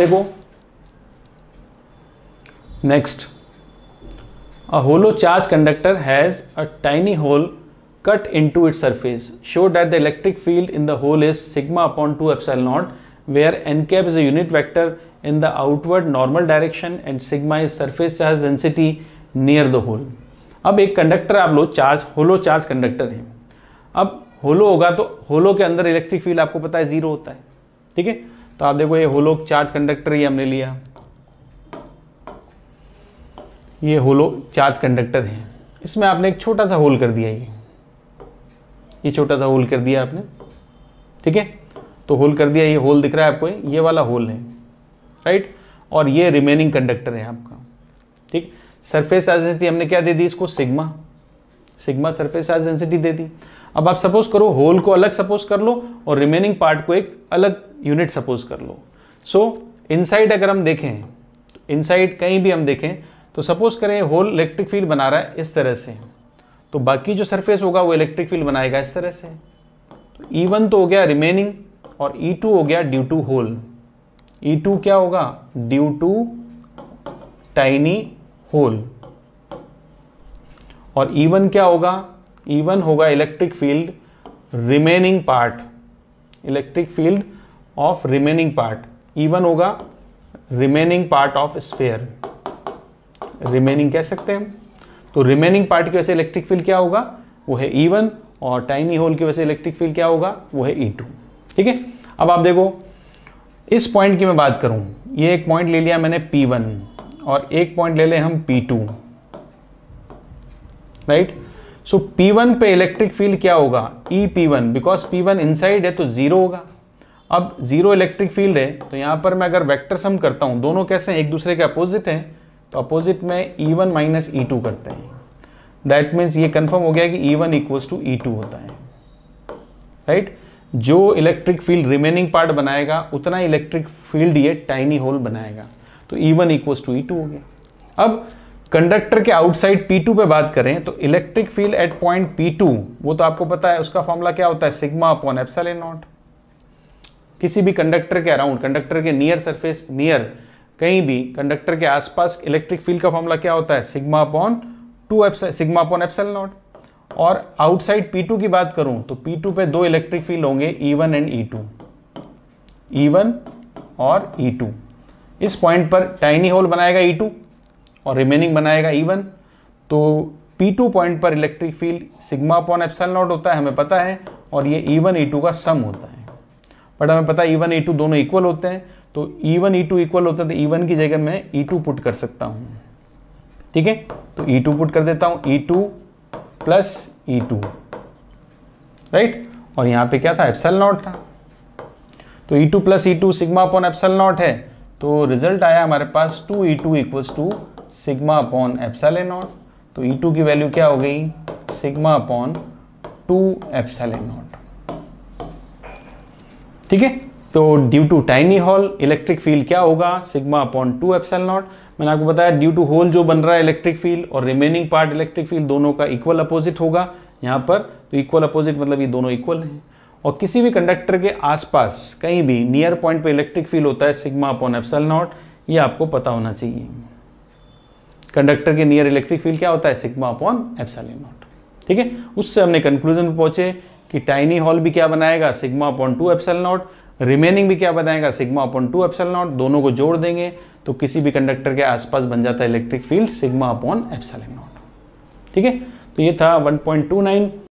देखो next a hollow charge conductor has a tiny hole cut into its surface show that the electric field in the hole is sigma upon two epsilon naught where n cap is a unit vector in the outward normal direction and sigma is surface charge density near the hole अब एक conductor आप लो charge hollow charge conductor है अब होलो होगा तो होलो के अंदर इलेक्ट्रिक फील्ड आपको पता है जीरो होता है ठीक है तो आप देखो ये होलो चार्ज कंडक्टर ये हमने लिया ये होलो चार्ज कंडक्टर है इसमें आपने एक छोटा सा होल कर दिया ये ये छोटा सा होल कर दिया आपने ठीक है तो होल कर दिया ये होल दिख रहा है आपको ये वाला होल है राइट और ये रिमेनिंग कंडक्टर है आपका ठीक सरफेस एसेंसिटी हमने क्या दे दी इसको sigma sigma surface charge density दे दी अब आप सपोज करो होल को अलग सपोज कर लो और रिमेनिंग पार्ट को एक अलग यूनिट सपोज कर लो सो so, इनसाइड अगर हम देखें तो इनसाइड कहीं भी हम देखें तो सपोज करें होल इलेक्ट्रिक फील्ड बना रहा है इस तरह से तो बाकी जो सरफेस होगा वो इलेक्ट्रिक फील्ड बनाएगा इस तरह से तो ई e वन तो हो गया रिमेनिंग और ई e टू हो गया due to hole E two क्या होगा ड्यू टू टाइनी होल और इवन क्या होगा इवन होगा electric field remaining part electric field of remaining part E one होगा remaining part of sphere remaining कह सकते हैं तो रिमेनिंग पार्ट की वजह से इलेक्ट्रिक फील्ड क्या होगा वो है इवन और टाइनी होल की वजह से इलेक्ट्रिक फील्ड क्या होगा वो है ई e टू ठीक है अब आप देखो इस पॉइंट की मैं बात करूं ये एक पॉइंट ले लिया मैंने वन और एक पॉइंट ले लें हम टू राइट सो P1 पे इलेक्ट्रिक फील्ड क्या होगा E P one because P one inside है तो जीरो होगा अब जीरो इलेक्ट्रिक फील्ड है तो यहाँ पर मैं अगर वेक्टर सम करता हूँ दोनों कैसे हैं एक दूसरे के अपोजिट हैं तो अपोजिट में E one minus E two करते हैं दैट मीन्स ये कंफर्म हो गया कि E one equals to E two होता है राइट right? जो इलेक्ट्रिक फील्ड रिमेनिंग पार्ट बनाएगा उतना इलेक्ट्रिक फील्ड ये टाइनी होल बनाएगा तो E one equals to E two हो गया अब कंडक्टर के आउटसाइड P2 पे बात करें तो electric field at point P2 वो तो आपको पता है उसका फॉर्मूला क्या होता है सिग्मा अपॉन एप्सले नॉट किसी भी कंडक्टर के अराउंड कंडक्टर के नियर सरफेस नियर कहीं भी कंडक्टर के आसपास इलेक्ट्रिक फील्ड का फॉर्मूला क्या होता है sigma upon two sigma upon epsilon naught और आउटसाइड P2 की बात करूं तो P2 पे दो इलेक्ट्रिक फील्ड होंगे E1 एंड E2 E1 और E2 इस पॉइंट पर टाइनी होल बनाएगा E2 और रिमेनिंग बनाएगा इवन तो P2 पॉइंट पर electric field sigma upon epsilon naught होता है हमें पता है और ये E1 E2 का सम होता है बट हमें पता है ई E2 दोनों इक्वल होते हैं तो E1 E2 इक्वल होता है तो E1 की जगह मैं ई e पुट कर सकता हूँ ठीक है तो ई e पुट कर देता हूँ टू प्लस ई राइट और यहाँ पे क्या था एप्सल नॉट था तो E two plus E sigma upon epsilon naught है तो रिजल्ट आया हमारे पास two E two equals to sigma upon epsilon naught तो ई e टू की वैल्यू क्या हो गई sigma upon two epsilon naught ठीक है तो due to tiny hole electric field क्या होगा sigma upon two epsilon naught मैंने आपको बताया ड्यू टू होल जो बन रहा है इलेक्ट्रिक फील्ड और रिमेनिंग पार्ट इलेक्ट्रिक फील्ड दोनों का इक्वल अपोजिट होगा यहां पर तो इक्वल अपोजिट मतलब ये दोनों इक्वल हैं और किसी भी कंडक्टर के आसपास कहीं भी नियर पॉइंट पे इलेक्ट्रिक फील्ड होता है सिग्मा अपॉन एप्सल नॉट ये आपको पता होना चाहिए कंडक्टर के नियर इलेक्ट्रिक फील्ड क्या होता है सिग्मा अपॉन एप्सलिन नॉट ठीक है उससे हमने कंक्लूजन पर पहुंचे कि टाइनी हॉल भी क्या बनाएगा sigma upon two epsilon naught remaining भी क्या बनाएगा sigma upon two epsilon naught दोनों को जोड़ देंगे तो किसी भी कंडक्टर के आसपास बन जाता है electric field sigma upon epsilon naught ठीक है तो ये था 1.29